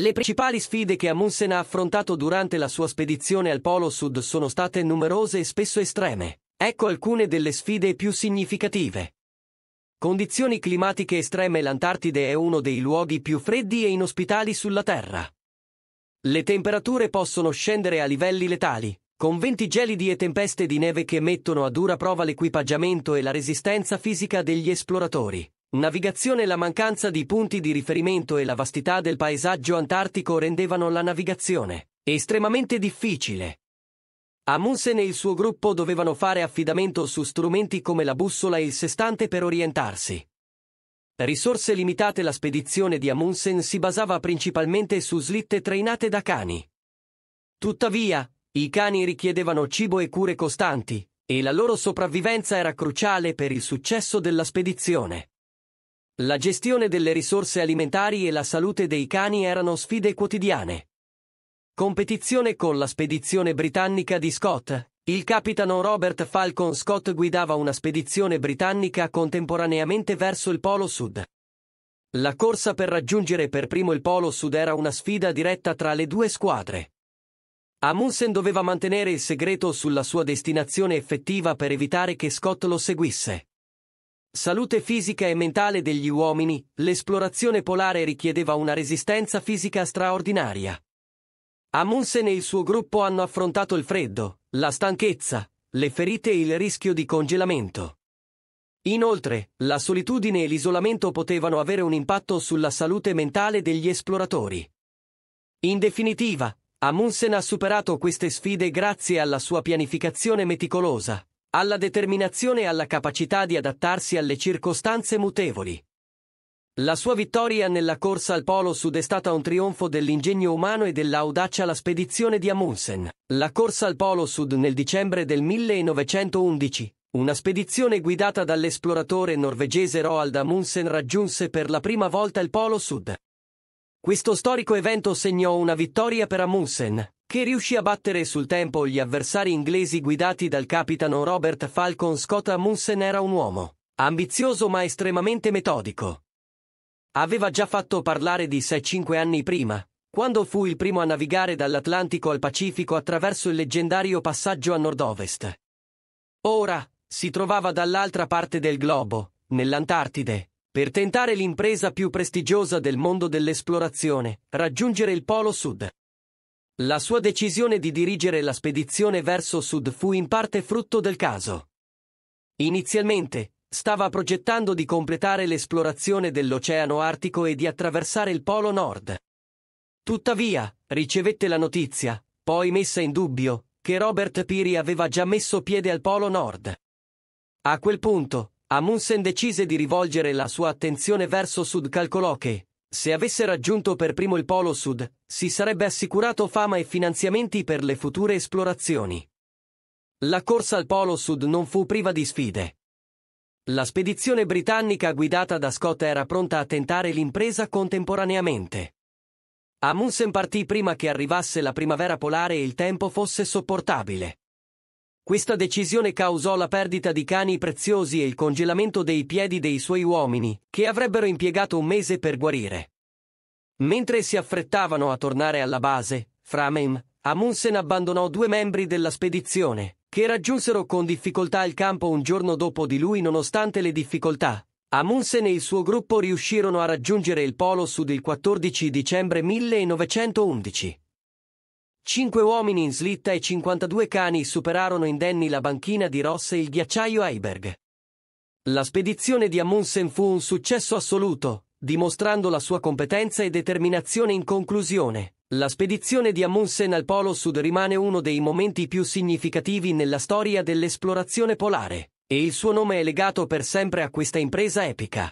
Le principali sfide che Amundsen ha affrontato durante la sua spedizione al Polo Sud sono state numerose e spesso estreme. Ecco alcune delle sfide più significative. Condizioni climatiche estreme L'Antartide è uno dei luoghi più freddi e inospitali sulla Terra. Le temperature possono scendere a livelli letali, con venti gelidi e tempeste di neve che mettono a dura prova l'equipaggiamento e la resistenza fisica degli esploratori. Navigazione La mancanza di punti di riferimento e la vastità del paesaggio antartico rendevano la navigazione estremamente difficile. Amundsen e il suo gruppo dovevano fare affidamento su strumenti come la bussola e il sestante per orientarsi. Risorse limitate La spedizione di Amundsen si basava principalmente su slitte trainate da cani. Tuttavia, i cani richiedevano cibo e cure costanti, e la loro sopravvivenza era cruciale per il successo della spedizione. La gestione delle risorse alimentari e la salute dei cani erano sfide quotidiane. Competizione con la spedizione britannica di Scott. Il capitano Robert Falcon Scott guidava una spedizione britannica contemporaneamente verso il Polo Sud. La corsa per raggiungere per primo il Polo Sud era una sfida diretta tra le due squadre. Amundsen doveva mantenere il segreto sulla sua destinazione effettiva per evitare che Scott lo seguisse. Salute fisica e mentale degli uomini, l'esplorazione polare richiedeva una resistenza fisica straordinaria. Amundsen e il suo gruppo hanno affrontato il freddo, la stanchezza, le ferite e il rischio di congelamento. Inoltre, la solitudine e l'isolamento potevano avere un impatto sulla salute mentale degli esploratori. In definitiva, Amundsen ha superato queste sfide grazie alla sua pianificazione meticolosa, alla determinazione e alla capacità di adattarsi alle circostanze mutevoli. La sua vittoria nella corsa al Polo Sud è stata un trionfo dell'ingegno umano e dell'audacia alla spedizione di Amundsen. La corsa al Polo Sud nel dicembre del 1911, una spedizione guidata dall'esploratore norvegese Roald Amundsen raggiunse per la prima volta il Polo Sud. Questo storico evento segnò una vittoria per Amundsen, che riuscì a battere sul tempo gli avversari inglesi guidati dal capitano Robert Falcon Scott Amundsen era un uomo, ambizioso ma estremamente metodico. Aveva già fatto parlare di sé cinque anni prima, quando fu il primo a navigare dall'Atlantico al Pacifico attraverso il leggendario passaggio a nord-ovest. Ora, si trovava dall'altra parte del globo, nell'Antartide, per tentare l'impresa più prestigiosa del mondo dell'esplorazione, raggiungere il Polo Sud. La sua decisione di dirigere la spedizione verso sud fu in parte frutto del caso. Inizialmente, stava progettando di completare l'esplorazione dell'Oceano Artico e di attraversare il Polo Nord. Tuttavia, ricevette la notizia, poi messa in dubbio, che Robert Peary aveva già messo piede al Polo Nord. A quel punto, Amundsen decise di rivolgere la sua attenzione verso sud calcolò che, se avesse raggiunto per primo il Polo Sud, si sarebbe assicurato fama e finanziamenti per le future esplorazioni. La corsa al Polo Sud non fu priva di sfide. La spedizione britannica guidata da Scott era pronta a tentare l'impresa contemporaneamente. Amundsen partì prima che arrivasse la primavera polare e il tempo fosse sopportabile. Questa decisione causò la perdita di cani preziosi e il congelamento dei piedi dei suoi uomini, che avrebbero impiegato un mese per guarire. Mentre si affrettavano a tornare alla base, Framem, Amundsen abbandonò due membri della spedizione, che raggiunsero con difficoltà il campo un giorno dopo di lui nonostante le difficoltà. Amundsen e il suo gruppo riuscirono a raggiungere il polo sud il 14 dicembre 1911. Cinque uomini in slitta e 52 cani superarono indenni la banchina di Ross e il ghiacciaio Eiberg. La spedizione di Amundsen fu un successo assoluto, dimostrando la sua competenza e determinazione in conclusione. La spedizione di Amundsen al Polo Sud rimane uno dei momenti più significativi nella storia dell'esplorazione polare, e il suo nome è legato per sempre a questa impresa epica.